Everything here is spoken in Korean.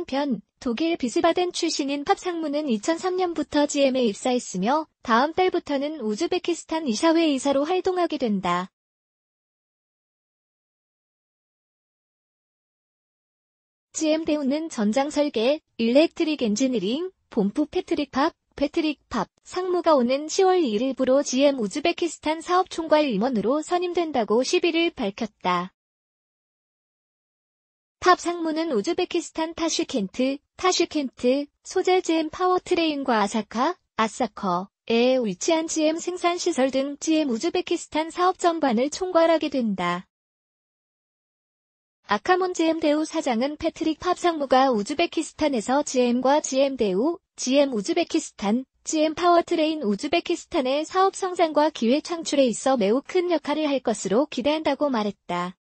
한편 독일 비스바덴 출신인 팝상무는 2003년부터 GM에 입사했으며 다음 달부터는 우즈베키스탄 이사회 이사로 활동하게 된다. GM 대우는 전장 설계, 일렉트릭 엔지니링, 본부 패트릭 팝, 패트릭 팝 상무가 오는 10월 1일부로 GM 우즈베키스탄 사업총괄 임원으로 선임된다고 11일 밝혔다. 탑 상무는 우즈베키스탄 타슈켄트, 타슈켄트, 소재 GM 파워트레인과 아사카, 아사커에 위치한 GM 생산시설 등 GM 우즈베키스탄 사업 전반을 총괄하게 된다. 아카몬 GM 대우 사장은 패트릭 팝 상무가 우즈베키스탄에서 GM과 GM 대우, GM 우즈베키스탄, GM 파워트레인 우즈베키스탄의 사업 성장과 기회 창출에 있어 매우 큰 역할을 할 것으로 기대한다고 말했다.